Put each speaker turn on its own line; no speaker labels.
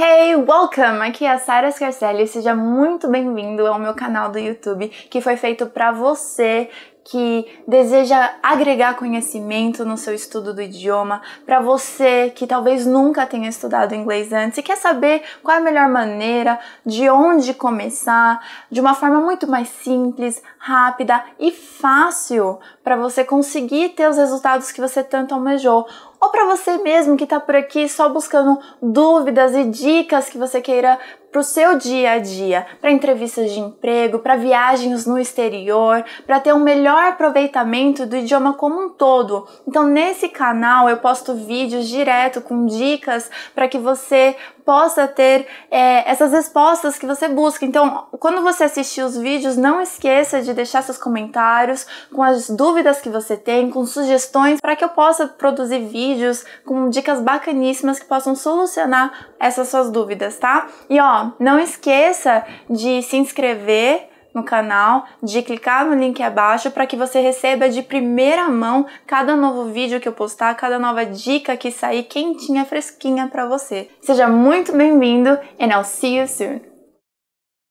Hey, welcome! Aqui é a Sara Scarcelli, seja muito bem-vindo ao meu canal do YouTube que foi feito para você que deseja agregar conhecimento no seu estudo do idioma, para você que talvez nunca tenha estudado inglês antes e quer saber qual é a melhor maneira, de onde começar, de uma forma muito mais simples, rápida e fácil para você conseguir ter os resultados que você tanto almejou ou para você mesmo que está por aqui só buscando dúvidas e dicas que você queira para o seu dia a dia, para entrevistas de emprego, para viagens no exterior, para ter um melhor aproveitamento do idioma como um todo. Então, nesse canal eu posto vídeos direto com dicas para que você possa ter é, essas respostas que você busca. Então, quando você assistir os vídeos, não esqueça de deixar seus comentários com as dúvidas que você tem, com sugestões, para que eu possa produzir vídeos com dicas bacaníssimas que possam solucionar essas suas dúvidas, tá? E ó, não esqueça de se inscrever no canal, de clicar no link abaixo para que você receba de primeira mão cada novo vídeo que eu postar, cada nova dica que sair quentinha, fresquinha para você. Seja muito bem-vindo and I'll see you soon.